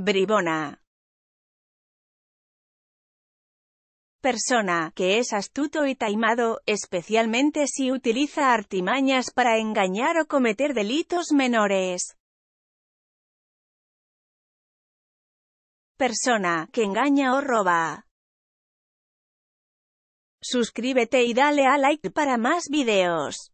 Bribona. Persona que es astuto y taimado, especialmente si utiliza artimañas para engañar o cometer delitos menores. Persona que engaña o roba. Suscríbete y dale a like para más videos.